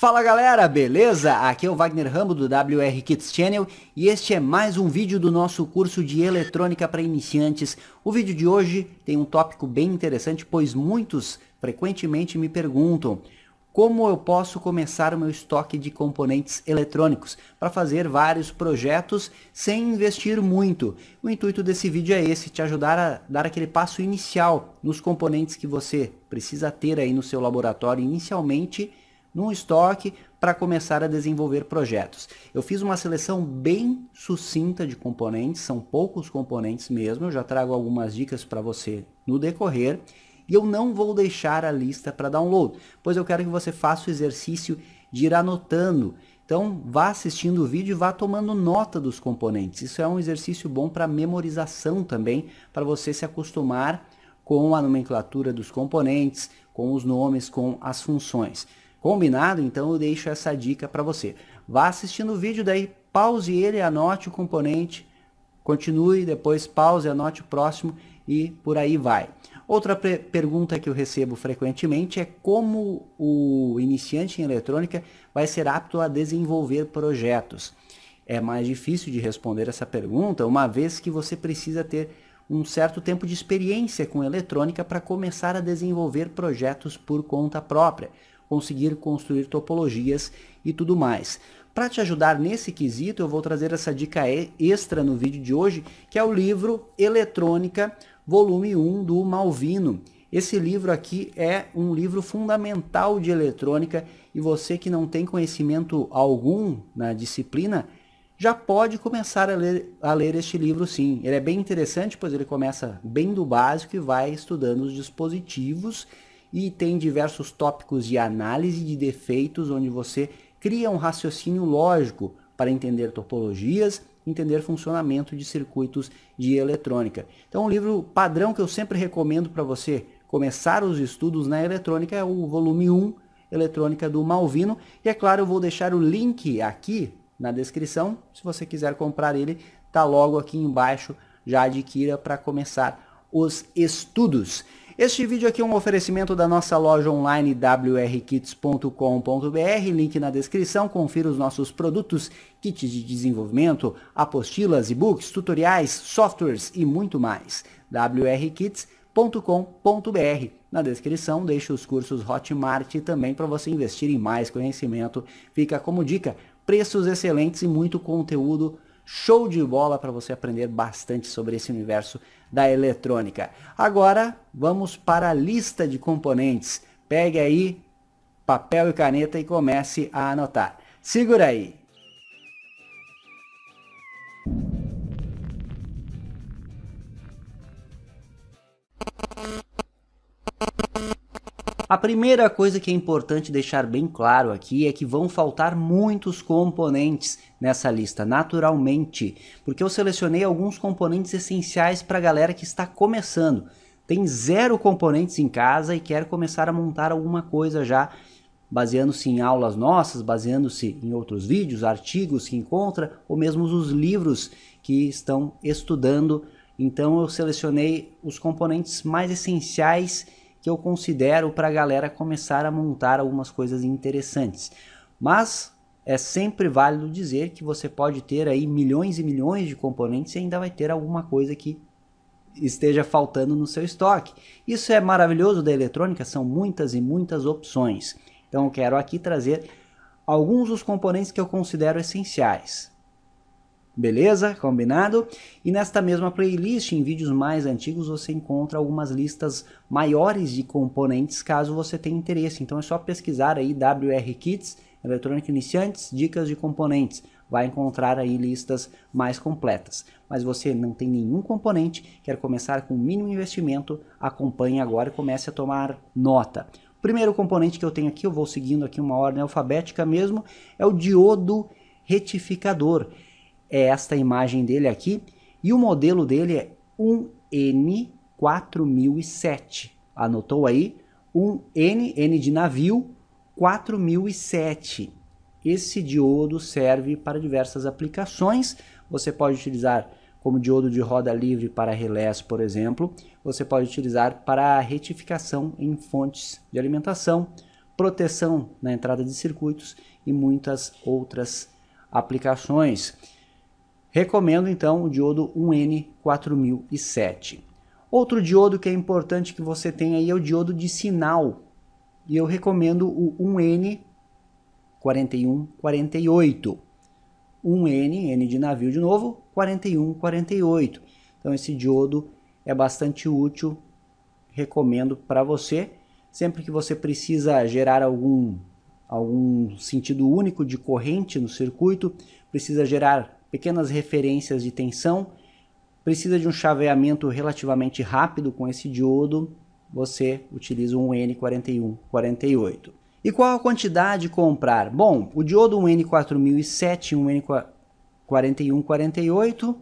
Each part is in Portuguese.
Fala galera, beleza? Aqui é o Wagner Rambo do WR Kids Channel e este é mais um vídeo do nosso curso de eletrônica para iniciantes. O vídeo de hoje tem um tópico bem interessante, pois muitos frequentemente me perguntam como eu posso começar o meu estoque de componentes eletrônicos para fazer vários projetos sem investir muito. O intuito desse vídeo é esse, te ajudar a dar aquele passo inicial nos componentes que você precisa ter aí no seu laboratório inicialmente num estoque para começar a desenvolver projetos. Eu fiz uma seleção bem sucinta de componentes, são poucos componentes mesmo, eu já trago algumas dicas para você no decorrer, e eu não vou deixar a lista para download, pois eu quero que você faça o exercício de ir anotando. Então, vá assistindo o vídeo e vá tomando nota dos componentes. Isso é um exercício bom para memorização também, para você se acostumar com a nomenclatura dos componentes, com os nomes, com as funções. Combinado? Então eu deixo essa dica para você. Vá assistindo o vídeo daí, pause ele, anote o componente, continue, depois pause, anote o próximo e por aí vai. Outra pergunta que eu recebo frequentemente é como o iniciante em eletrônica vai ser apto a desenvolver projetos. É mais difícil de responder essa pergunta, uma vez que você precisa ter um certo tempo de experiência com eletrônica para começar a desenvolver projetos por conta própria conseguir construir topologias e tudo mais. Para te ajudar nesse quesito, eu vou trazer essa dica extra no vídeo de hoje, que é o livro Eletrônica, volume 1 do Malvino. Esse livro aqui é um livro fundamental de eletrônica e você que não tem conhecimento algum na disciplina, já pode começar a ler, a ler este livro sim. Ele é bem interessante, pois ele começa bem do básico e vai estudando os dispositivos e tem diversos tópicos de análise de defeitos, onde você cria um raciocínio lógico para entender topologias, entender funcionamento de circuitos de eletrônica. Então, um livro padrão que eu sempre recomendo para você começar os estudos na eletrônica é o volume 1, Eletrônica do Malvino. E é claro, eu vou deixar o link aqui na descrição. Se você quiser comprar ele, tá logo aqui embaixo. Já adquira para começar os estudos. Este vídeo aqui é um oferecimento da nossa loja online wrkits.com.br, link na descrição, confira os nossos produtos, kits de desenvolvimento, apostilas, e-books, tutoriais, softwares e muito mais. wrkits.com.br na descrição deixa os cursos Hotmart também para você investir em mais conhecimento. Fica como dica, preços excelentes e muito conteúdo show de bola para você aprender bastante sobre esse universo da eletrônica. Agora vamos para a lista de componentes. Pegue aí papel e caneta e comece a anotar. Segura aí. A primeira coisa que é importante deixar bem claro aqui é que vão faltar muitos componentes nessa lista, naturalmente, porque eu selecionei alguns componentes essenciais para a galera que está começando. Tem zero componentes em casa e quer começar a montar alguma coisa já, baseando-se em aulas nossas, baseando-se em outros vídeos, artigos que encontra, ou mesmo os livros que estão estudando. Então eu selecionei os componentes mais essenciais que eu considero para a galera começar a montar algumas coisas interessantes. Mas é sempre válido dizer que você pode ter aí milhões e milhões de componentes e ainda vai ter alguma coisa que esteja faltando no seu estoque. Isso é maravilhoso da eletrônica, são muitas e muitas opções. Então eu quero aqui trazer alguns dos componentes que eu considero essenciais. Beleza? Combinado? E nesta mesma playlist, em vídeos mais antigos, você encontra algumas listas maiores de componentes, caso você tenha interesse. Então é só pesquisar aí WR Kits, Eletrônica Iniciantes, Dicas de Componentes. Vai encontrar aí listas mais completas. Mas você não tem nenhum componente, quer começar com mínimo investimento, acompanhe agora e comece a tomar nota. O primeiro componente que eu tenho aqui, eu vou seguindo aqui uma ordem alfabética mesmo, é o diodo retificador é esta imagem dele aqui e o modelo dele é um n 4007 Anotou aí? um n N de navio, 4007. Esse diodo serve para diversas aplicações. Você pode utilizar como diodo de roda livre para relés, por exemplo. Você pode utilizar para retificação em fontes de alimentação, proteção na entrada de circuitos e muitas outras aplicações. Recomendo então o diodo 1N4007. Outro diodo que é importante que você tenha aí é o diodo de sinal. E eu recomendo o 1N4148. 1N, N de navio de novo, 4148. Então esse diodo é bastante útil, recomendo para você. Sempre que você precisa gerar algum, algum sentido único de corrente no circuito, precisa gerar pequenas referências de tensão, precisa de um chaveamento relativamente rápido com esse diodo, você utiliza um N4148. E qual a quantidade comprar? Bom, o diodo 1N4007 e um N4148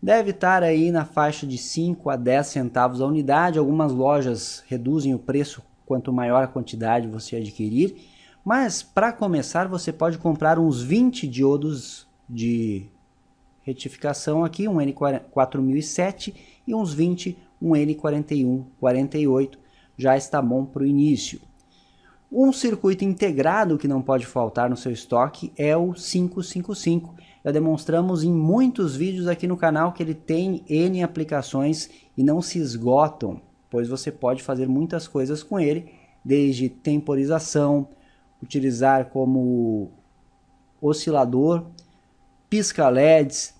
deve estar aí na faixa de 5 a 10 centavos a unidade. Algumas lojas reduzem o preço quanto maior a quantidade você adquirir. Mas para começar, você pode comprar uns 20 diodos de retificação aqui, um N4007 e uns 20, um N4148, já está bom para o início. Um circuito integrado que não pode faltar no seu estoque é o 555. Já demonstramos em muitos vídeos aqui no canal que ele tem N aplicações e não se esgotam, pois você pode fazer muitas coisas com ele, desde temporização, utilizar como oscilador pisca-LEDs,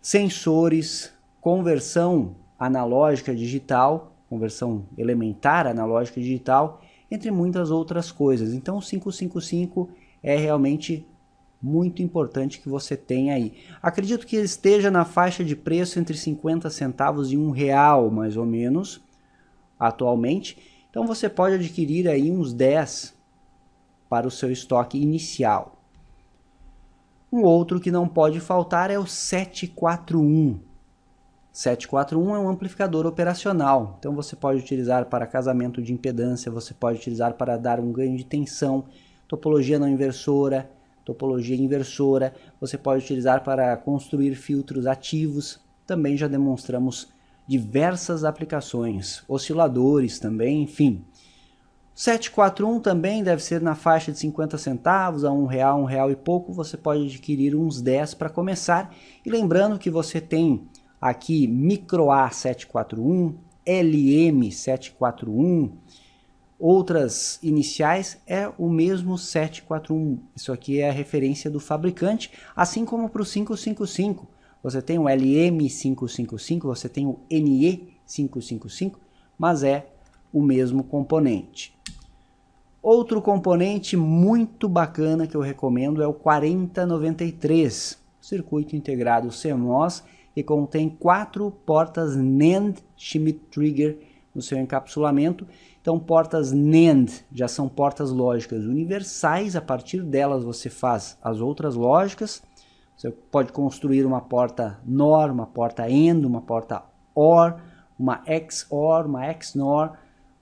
sensores, conversão analógica digital, conversão elementar analógica digital, entre muitas outras coisas. Então, o 555 é realmente muito importante que você tenha aí. Acredito que esteja na faixa de preço entre 50 centavos e um real, mais ou menos, atualmente. Então você pode adquirir aí uns 10 para o seu estoque inicial. Um outro que não pode faltar é o 741. 741 é um amplificador operacional, então você pode utilizar para casamento de impedância, você pode utilizar para dar um ganho de tensão, topologia não inversora, topologia inversora, você pode utilizar para construir filtros ativos. Também já demonstramos diversas aplicações, osciladores também, enfim. 741 também deve ser na faixa de 50 centavos a um real, um real e pouco. Você pode adquirir uns 10 para começar. E lembrando que você tem aqui Micro A741, LM741, outras iniciais é o mesmo 741. Isso aqui é a referência do fabricante, assim como para o 555. Você tem o LM555, você tem o NE555, mas é o mesmo componente. Outro componente muito bacana que eu recomendo é o 4093, circuito integrado CMOS, que contém quatro portas NAND Schmitt Trigger no seu encapsulamento. Então, portas NAND já são portas lógicas universais, a partir delas você faz as outras lógicas. Você pode construir uma porta NOR, uma porta AND, uma porta OR, uma XOR, uma XNOR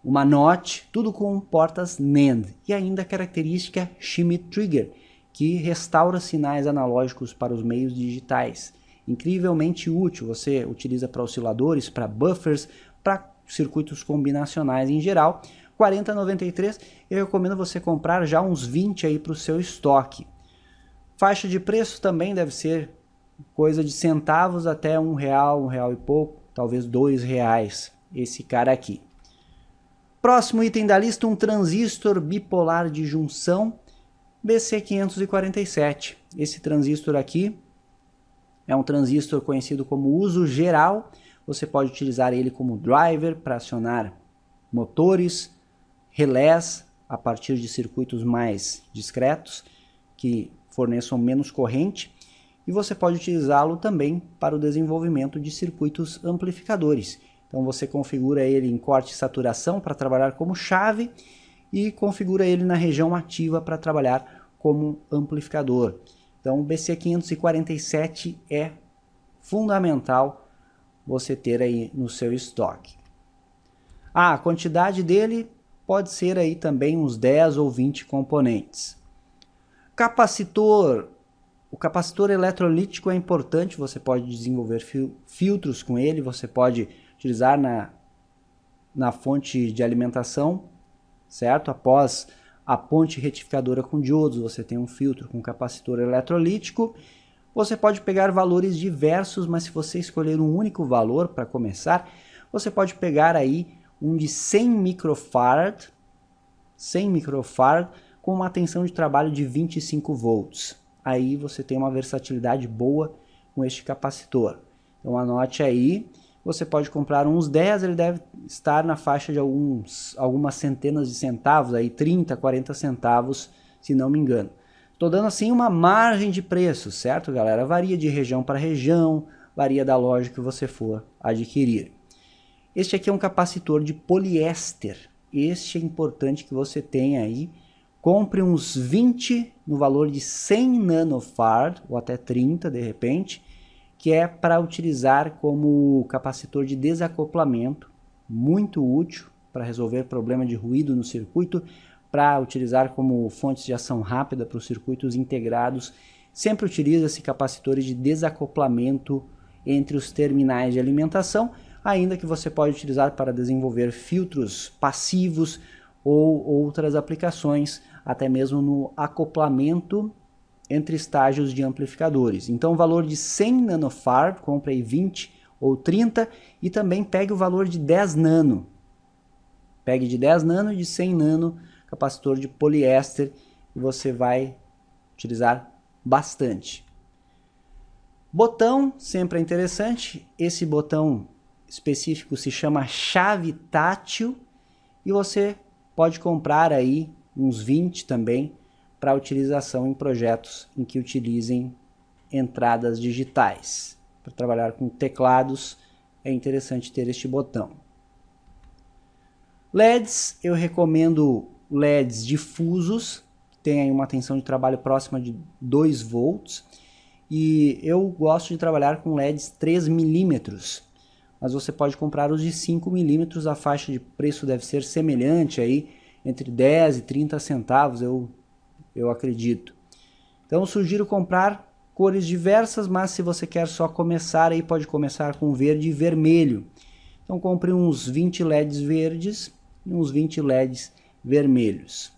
uma NOT, tudo com portas NAND e ainda a característica shimmy Trigger, que restaura sinais analógicos para os meios digitais. Incrivelmente útil, você utiliza para osciladores, para buffers, para circuitos combinacionais em geral. 40,93 eu recomendo você comprar já uns 20 aí para o seu estoque. Faixa de preço também deve ser coisa de centavos até um real, um real e pouco, talvez dois reais. Esse cara aqui. Próximo item da lista, um transistor bipolar de junção BC547. Esse transistor aqui é um transistor conhecido como uso geral. Você pode utilizar ele como driver para acionar motores, relés a partir de circuitos mais discretos que forneçam menos corrente. E você pode utilizá-lo também para o desenvolvimento de circuitos amplificadores, então você configura ele em corte e saturação para trabalhar como chave e configura ele na região ativa para trabalhar como amplificador. Então o BC547 é fundamental você ter aí no seu estoque. Ah, a quantidade dele pode ser aí também uns 10 ou 20 componentes. Capacitor. O capacitor eletrolítico é importante, você pode desenvolver fil filtros com ele, você pode utilizar na, na fonte de alimentação, certo? Após a ponte retificadora com diodos, você tem um filtro com capacitor eletrolítico. Você pode pegar valores diversos, mas se você escolher um único valor para começar, você pode pegar aí um de 100 microfarad, 100 microfarad com uma tensão de trabalho de 25 volts. Aí você tem uma versatilidade boa com este capacitor. Então anote aí você pode comprar uns 10, ele deve estar na faixa de alguns, algumas centenas de centavos, aí 30, 40 centavos, se não me engano. Estou dando assim uma margem de preço, certo, galera? Varia de região para região, varia da loja que você for adquirir. Este aqui é um capacitor de poliéster. Este é importante que você tenha aí. Compre uns 20 no valor de 100 nanofarad, ou até 30 de repente, que é para utilizar como capacitor de desacoplamento, muito útil para resolver problema de ruído no circuito, para utilizar como fontes de ação rápida para os circuitos integrados, sempre utiliza-se capacitores de desacoplamento entre os terminais de alimentação, ainda que você pode utilizar para desenvolver filtros passivos ou outras aplicações, até mesmo no acoplamento entre estágios de amplificadores. Então, o valor de 100 nanofarb, compra aí 20 ou 30, e também pegue o valor de 10 nano. Pegue de 10 nano e de 100 nano capacitor de poliéster, e você vai utilizar bastante. Botão, sempre é interessante, esse botão específico se chama chave tátil, e você pode comprar aí uns 20 também, para utilização em projetos em que utilizem entradas digitais. Para trabalhar com teclados é interessante ter este botão. LEDs, eu recomendo LEDs difusos, que tem aí uma tensão de trabalho próxima de 2 volts. E eu gosto de trabalhar com LEDs 3 milímetros, mas você pode comprar os de 5 milímetros, a faixa de preço deve ser semelhante aí, entre 10 e 30 centavos. Eu eu acredito. Então sugiro comprar cores diversas, mas se você quer só começar aí pode começar com verde e vermelho. Então compre uns 20 LEDs verdes e uns 20 LEDs vermelhos.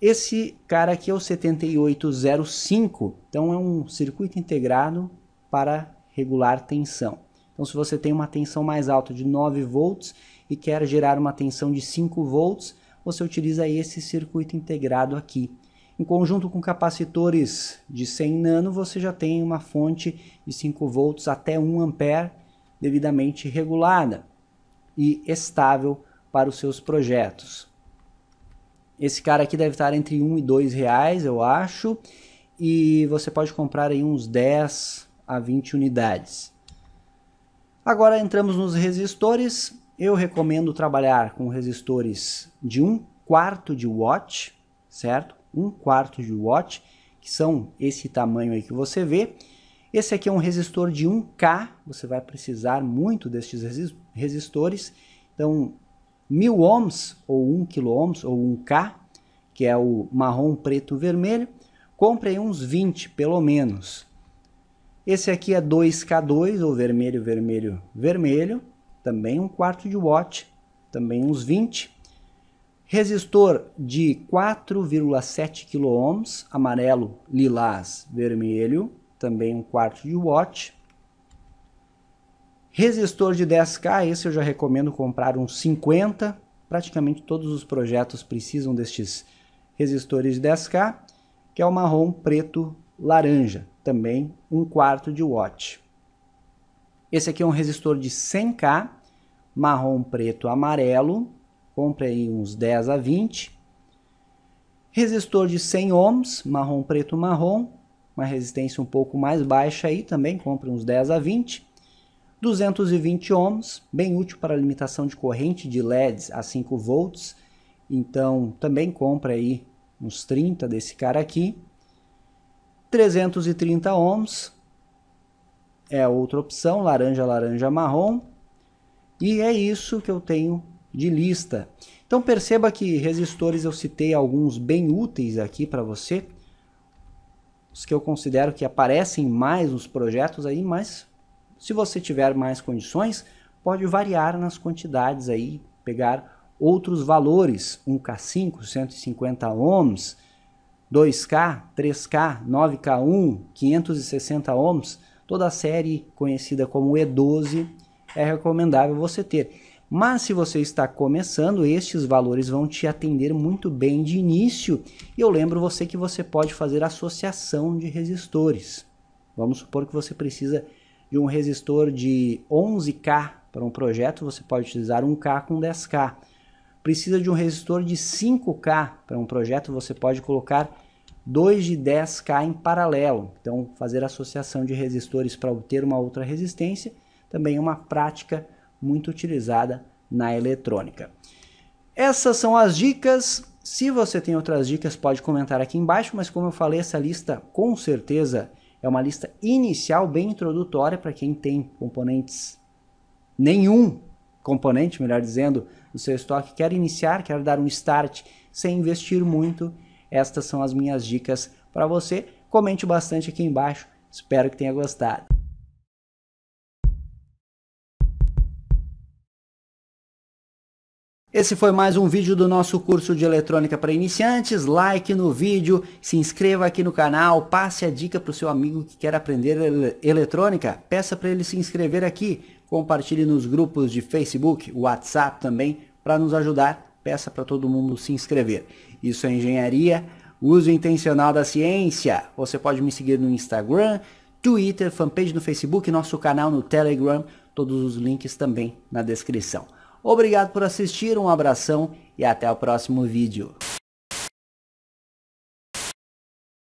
Esse cara aqui é o 7805, então é um circuito integrado para regular tensão. Então se você tem uma tensão mais alta de 9 volts e quer gerar uma tensão de 5 volts, você utiliza esse circuito integrado aqui. Em conjunto com capacitores de 100 nano, você já tem uma fonte de 5 volts até 1 ampere devidamente regulada e estável para os seus projetos. Esse cara aqui deve estar entre 1 e 2 reais, eu acho, e você pode comprar aí uns 10 a 20 unidades. Agora entramos nos resistores eu recomendo trabalhar com resistores de 1 quarto de watt, certo? 1 quarto de watt, que são esse tamanho aí que você vê. Esse aqui é um resistor de 1K, você vai precisar muito destes resistores. Então, 1000 ohms ou 1 kilo ohms ou 1K, que é o marrom, preto, vermelho. Compre aí uns 20, pelo menos. Esse aqui é 2K2 ou vermelho, vermelho, vermelho também um quarto de watt, também uns 20. Resistor de 4,7 kohms amarelo, lilás, vermelho, também um quarto de watt. Resistor de 10K, esse eu já recomendo comprar uns 50. Praticamente todos os projetos precisam destes resistores de 10K, que é o marrom, preto, laranja, também um quarto de watt. Esse aqui é um resistor de 100K, marrom, preto, amarelo. Compre aí uns 10 a 20. Resistor de 100 ohms, marrom, preto, marrom. Uma resistência um pouco mais baixa aí também, compre uns 10 a 20. 220 ohms, bem útil para limitação de corrente de LEDs a 5 volts. Então, também compra aí uns 30 desse cara aqui. 330 ohms, é a outra opção, laranja, laranja, marrom. E é isso que eu tenho de lista. Então perceba que resistores eu citei alguns bem úteis aqui para você, os que eu considero que aparecem mais nos projetos aí, mas se você tiver mais condições, pode variar nas quantidades aí, pegar outros valores, 1K5, 150 ohms, 2K, 3K, 9K1, 560 ohms, toda a série conhecida como E12 é recomendável você ter. Mas se você está começando, estes valores vão te atender muito bem de início. E eu lembro você que você pode fazer associação de resistores. Vamos supor que você precisa de um resistor de 11K para um projeto, você pode utilizar 1K com 10K. Precisa de um resistor de 5K para um projeto, você pode colocar 2 de 10K em paralelo. Então, fazer associação de resistores para obter uma outra resistência também é uma prática muito utilizada na eletrônica. Essas são as dicas. Se você tem outras dicas, pode comentar aqui embaixo, mas como eu falei, essa lista com certeza é uma lista inicial, bem introdutória para quem tem componentes nenhum componente, melhor dizendo, no seu estoque, quer iniciar, quer dar um start sem investir muito estas são as minhas dicas para você. Comente bastante aqui embaixo. Espero que tenha gostado. Esse foi mais um vídeo do nosso curso de eletrônica para iniciantes. Like no vídeo, se inscreva aqui no canal, passe a dica para o seu amigo que quer aprender eletrônica. Peça para ele se inscrever aqui. Compartilhe nos grupos de Facebook, WhatsApp também, para nos ajudar peça para todo mundo se inscrever. Isso é engenharia, uso intencional da ciência. Você pode me seguir no Instagram, Twitter, fanpage no Facebook, nosso canal no Telegram, todos os links também na descrição. Obrigado por assistir, um abração e até o próximo vídeo.